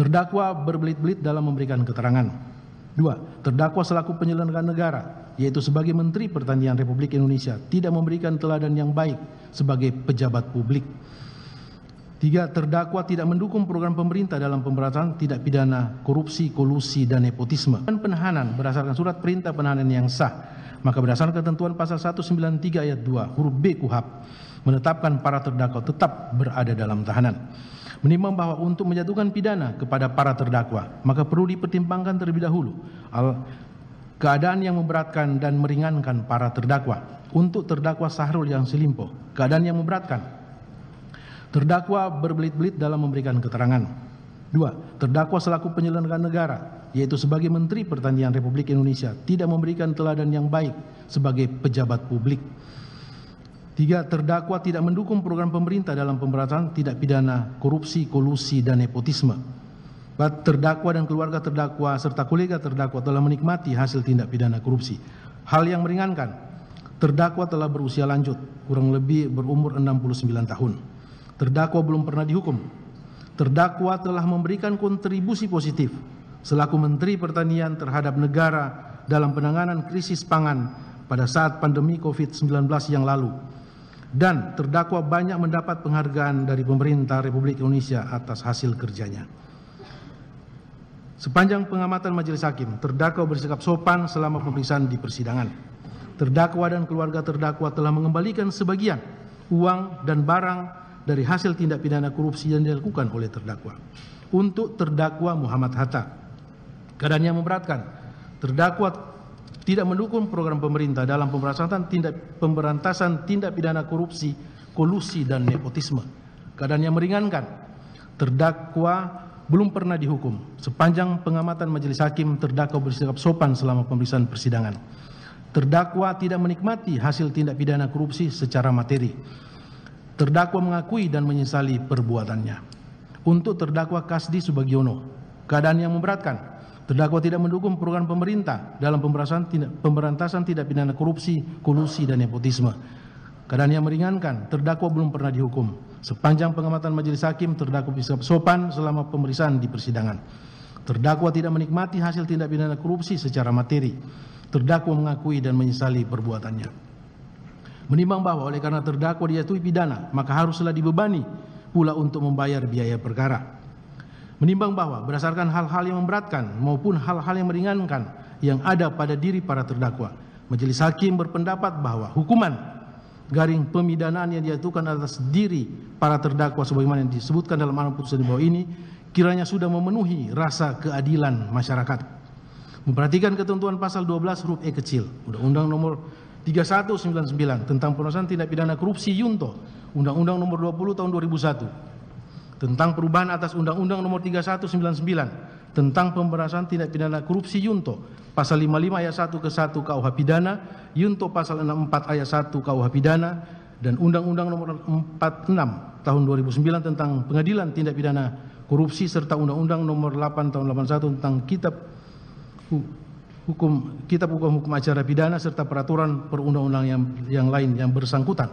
Terdakwa berbelit-belit dalam memberikan keterangan. Dua, terdakwa selaku penyelenggara negara, yaitu sebagai Menteri Pertanian Republik Indonesia, tidak memberikan teladan yang baik sebagai pejabat publik. Tiga, terdakwa tidak mendukung program pemerintah dalam pemberantasan tidak pidana korupsi, kolusi, dan nepotisme. Dan penahanan berdasarkan surat perintah penahanan yang sah, maka berdasarkan ketentuan pasal 193 ayat 2 huruf B KUHAP menetapkan para terdakwa tetap berada dalam tahanan menimbang bahwa untuk menjatuhkan pidana kepada para terdakwa maka perlu dipertimbangkan terlebih dahulu keadaan yang memberatkan dan meringankan para terdakwa untuk terdakwa Sahrul yang selimpo keadaan yang memberatkan terdakwa berbelit-belit dalam memberikan keterangan dua terdakwa selaku penyelenggara negara yaitu sebagai Menteri Pertanian Republik Indonesia tidak memberikan teladan yang baik sebagai pejabat publik tiga terdakwa tidak mendukung program pemerintah dalam pemberantasan tidak pidana korupsi kolusi dan nepotisme Empat, terdakwa dan keluarga terdakwa serta kolega terdakwa telah menikmati hasil tindak pidana korupsi hal yang meringankan terdakwa telah berusia lanjut kurang lebih berumur 69 tahun terdakwa belum pernah dihukum terdakwa telah memberikan kontribusi positif selaku menteri pertanian terhadap negara dalam penanganan krisis pangan pada saat pandemi Covid-19 yang lalu dan terdakwa banyak mendapat penghargaan dari pemerintah Republik Indonesia atas hasil kerjanya. Sepanjang pengamatan majelis hakim, terdakwa bersikap sopan selama pemeriksaan di persidangan. Terdakwa dan keluarga terdakwa telah mengembalikan sebagian uang dan barang dari hasil tindak pidana korupsi yang dilakukan oleh terdakwa. Untuk terdakwa Muhammad Hatta, keadaannya memberatkan. Terdakwa tidak mendukung program pemerintah dalam pemberantasan tindak pemberantasan tindak pidana korupsi, kolusi dan nepotisme. Keadaan yang meringankan. Terdakwa belum pernah dihukum. Sepanjang pengamatan majelis hakim, terdakwa bersikap sopan selama pemeriksaan persidangan. Terdakwa tidak menikmati hasil tindak pidana korupsi secara materi. Terdakwa mengakui dan menyesali perbuatannya. Untuk terdakwa Kasdi Subagiono, keadaan yang memberatkan Terdakwa tidak mendukung program pemerintah dalam pemberantasan tidak, pemberantasan pidana korupsi, kolusi, dan nepotisme. Keadaan yang meringankan, terdakwa belum pernah dihukum. Sepanjang pengamatan majelis hakim, terdakwa bisa sopan selama pemeriksaan di persidangan. Terdakwa tidak menikmati hasil tindak pidana korupsi secara materi. Terdakwa mengakui dan menyesali perbuatannya. Menimbang bahwa oleh karena terdakwa dijatuhi pidana, maka haruslah dibebani pula untuk membayar biaya perkara menimbang bahwa berdasarkan hal-hal yang memberatkan maupun hal-hal yang meringankan yang ada pada diri para terdakwa, majelis hakim berpendapat bahwa hukuman garing pemidanaan yang dijatuhkan atas diri para terdakwa sebagaimana yang disebutkan dalam amar putusan di bawah ini kiranya sudah memenuhi rasa keadilan masyarakat. Memperhatikan ketentuan pasal 12 huruf E kecil Undang-Undang nomor 3199 tentang penulisan tindak pidana korupsi Yunto Undang-Undang nomor 20 tahun 2001 tentang perubahan atas Undang-Undang Nomor 3199 tentang pemberasan tindak pidana korupsi Yunto pasal 55 ayat 1 ke 1 KUH pidana, Yunto pasal 64 ayat 1 KUH pidana dan Undang-Undang Nomor 46 tahun 2009 tentang Pengadilan Tindak Pidana Korupsi serta Undang-Undang Nomor 8 tahun 81 tentang Kitab Hukum Kitab Hukum Hukum Acara Pidana serta peraturan perundang-undang yang yang lain yang bersangkutan.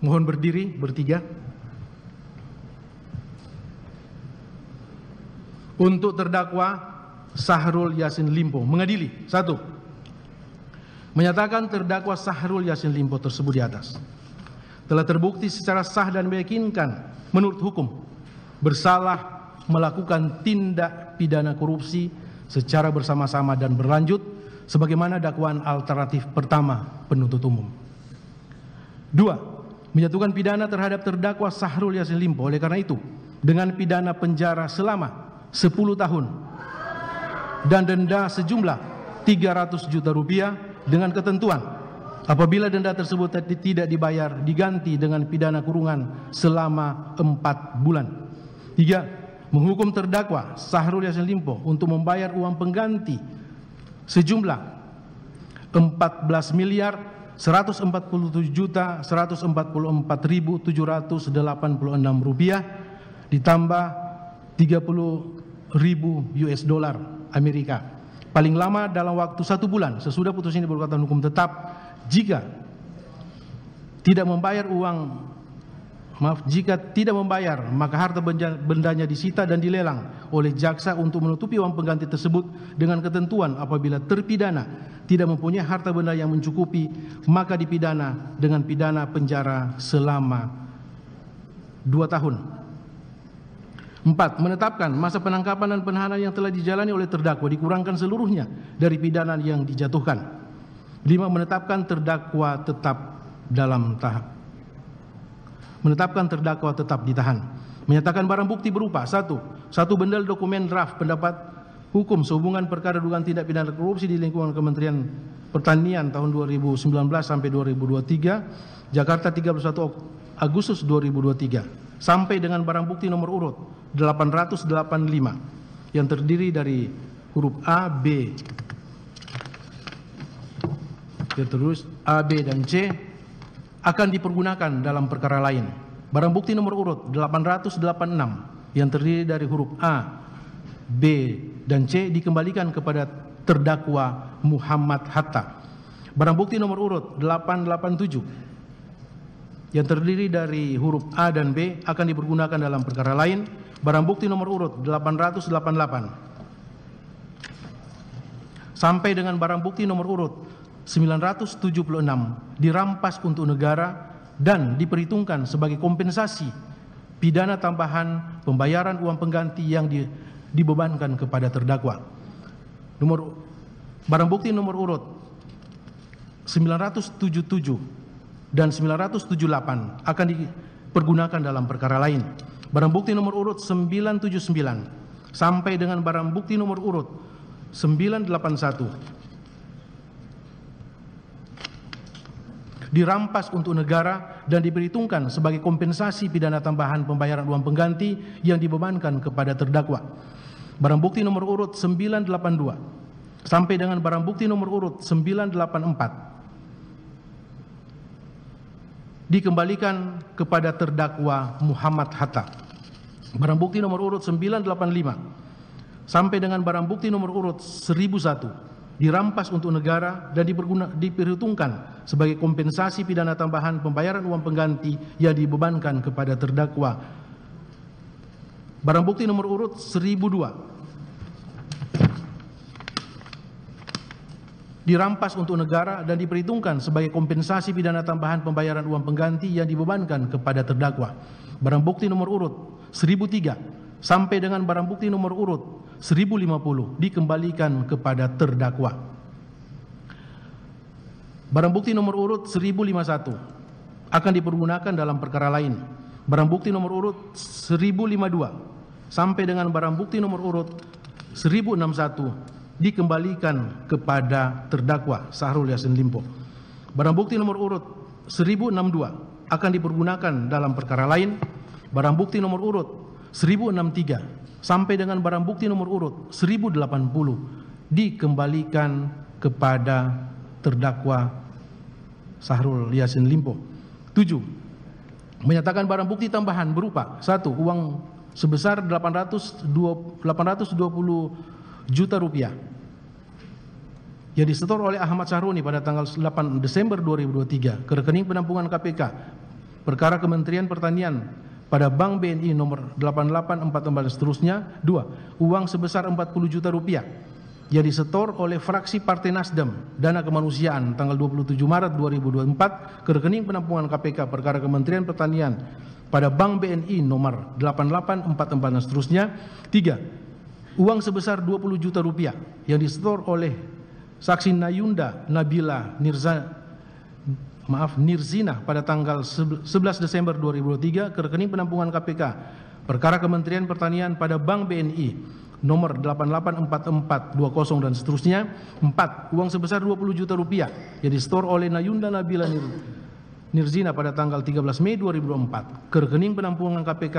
Mohon berdiri bertiga. untuk terdakwa Sahrul Yasin Limpo mengadili satu menyatakan terdakwa Sahrul Yasin Limpo tersebut di atas telah terbukti secara sah dan meyakinkan menurut hukum bersalah melakukan tindak pidana korupsi secara bersama-sama dan berlanjut sebagaimana dakwaan alternatif pertama penuntut umum. Dua, menjatuhkan pidana terhadap terdakwa Sahrul Yasin Limpo oleh karena itu dengan pidana penjara selama 10 tahun dan denda sejumlah 300 juta rupiah dengan ketentuan apabila denda tersebut tidak dibayar diganti dengan pidana kurungan selama 4 bulan. 3. Menghukum terdakwa Sahrul Yassin Limpo untuk membayar uang pengganti sejumlah 14 miliar 147 juta 144.786 rupiah ditambah 30 ribu US dollar Amerika. Paling lama dalam waktu satu bulan sesudah putus ini berkekuatan hukum tetap jika tidak membayar uang maaf jika tidak membayar maka harta bendanya disita dan dilelang oleh jaksa untuk menutupi uang pengganti tersebut dengan ketentuan apabila terpidana tidak mempunyai harta benda yang mencukupi maka dipidana dengan pidana penjara selama dua tahun Empat, menetapkan masa penangkapan dan penahanan yang telah dijalani oleh terdakwa dikurangkan seluruhnya dari pidana yang dijatuhkan. Lima, menetapkan terdakwa tetap dalam tahap. Menetapkan terdakwa tetap ditahan. Menyatakan barang bukti berupa satu, satu benda dokumen draft pendapat hukum sehubungan perkara dugaan tindak pidana korupsi di lingkungan Kementerian Pertanian tahun 2019 sampai 2023, Jakarta 31 Agustus 2023 sampai dengan barang bukti nomor urut 885 yang terdiri dari huruf A, B, ya terus A, B, dan C akan dipergunakan dalam perkara lain. Barang bukti nomor urut 886 yang terdiri dari huruf A, B, dan C dikembalikan kepada terdakwa Muhammad Hatta. Barang bukti nomor urut 887 yang terdiri dari huruf A dan B akan dipergunakan dalam perkara lain barang bukti nomor urut 888 sampai dengan barang bukti nomor urut 976 dirampas untuk negara dan diperhitungkan sebagai kompensasi pidana tambahan pembayaran uang pengganti yang di, dibebankan kepada terdakwa. Nomor barang bukti nomor urut 977 dan 978 akan dipergunakan dalam perkara lain. Barang bukti nomor urut 979 sampai dengan barang bukti nomor urut 981 dirampas untuk negara dan diperhitungkan sebagai kompensasi pidana tambahan pembayaran uang pengganti yang dibebankan kepada terdakwa. Barang bukti nomor urut 982 sampai dengan barang bukti nomor urut 984 dikembalikan kepada terdakwa Muhammad Hatta. Barang bukti nomor urut 985 sampai dengan barang bukti nomor urut 1001 dirampas untuk negara dan diperguna, diperhitungkan sebagai kompensasi pidana tambahan pembayaran uang pengganti yang dibebankan kepada terdakwa. Barang bukti nomor urut 1002 dirampas untuk negara dan diperhitungkan sebagai kompensasi pidana tambahan pembayaran uang pengganti yang dibebankan kepada terdakwa. Barang bukti nomor urut 1003 sampai dengan barang bukti nomor urut 1050 dikembalikan kepada terdakwa. Barang bukti nomor urut 1051 akan dipergunakan dalam perkara lain. Barang bukti nomor urut 1052 sampai dengan barang bukti nomor urut 1061 dikembalikan kepada terdakwa Sahrul Yasin Limpo. Barang bukti nomor urut 1062 akan dipergunakan dalam perkara lain. Barang bukti nomor urut 1063 sampai dengan barang bukti nomor urut 1080 dikembalikan kepada terdakwa Sahrul Yasin Limpo. 7. Menyatakan barang bukti tambahan berupa 1. Uang sebesar 820, 820 juta rupiah yang disetor oleh Ahmad Saruni pada tanggal 8 Desember 2023 ke rekening penampungan KPK perkara Kementerian Pertanian pada Bank BNI nomor 8844 seterusnya 2 uang sebesar 40 juta rupiah yang disetor oleh fraksi Partai Nasdem dana kemanusiaan tanggal 27 Maret 2024 ke rekening penampungan KPK perkara Kementerian Pertanian pada Bank BNI nomor 8844 dan seterusnya 3 uang sebesar 20 juta rupiah yang disetor oleh Saksi Nayunda Nabila Nirza maaf Nirzina pada tanggal 11 Desember 2003, ke rekening penampungan KPK perkara Kementerian Pertanian pada Bank BNI nomor 884420 dan seterusnya 4 uang sebesar 20 juta rupiah yang disetor oleh Nayunda Nabila Nirzina pada tanggal 13 Mei 2004 ke rekening penampungan KPK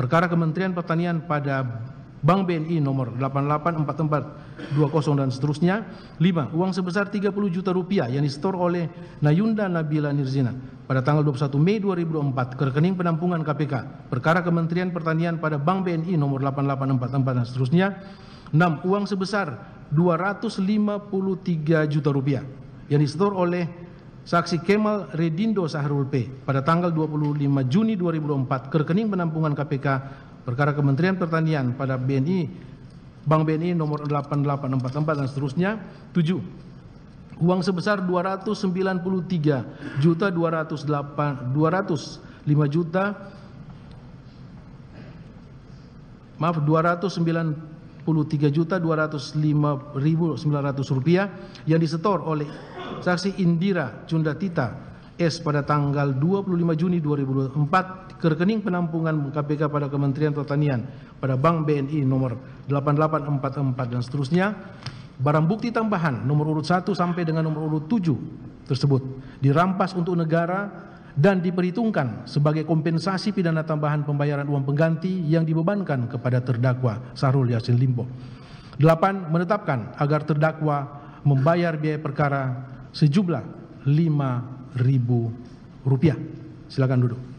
perkara Kementerian Pertanian pada Bank BNI nomor 8844 20 dan seterusnya. 5. Uang sebesar 30 juta rupiah yang disetor oleh Nayunda Nabila Nirzina pada tanggal 21 Mei 2004 ke rekening penampungan KPK perkara Kementerian Pertanian pada Bank BNI nomor 8844 dan seterusnya. 6. Uang sebesar 253 juta rupiah yang disetor oleh saksi Kemal Redindo Saharul P pada tanggal 25 Juni 2004 ke rekening penampungan KPK perkara Kementerian Pertanian pada BNI Bank BNI nomor 8844 dan seterusnya 7 uang sebesar 293 juta 208 205 juta maaf 293 juta 205.900 rupiah yang disetor oleh saksi Indira Cundatita S pada tanggal 25 Juni 2024 ke rekening penampungan KPK pada Kementerian Pertanian pada Bank BNI nomor 8844 dan seterusnya barang bukti tambahan nomor urut 1 sampai dengan nomor urut 7 tersebut dirampas untuk negara dan diperhitungkan sebagai kompensasi pidana tambahan pembayaran uang pengganti yang dibebankan kepada terdakwa Sarul Yasin Limpo. 8. Menetapkan agar terdakwa membayar biaya perkara sejumlah 5 ribu rupiah. Silakan duduk.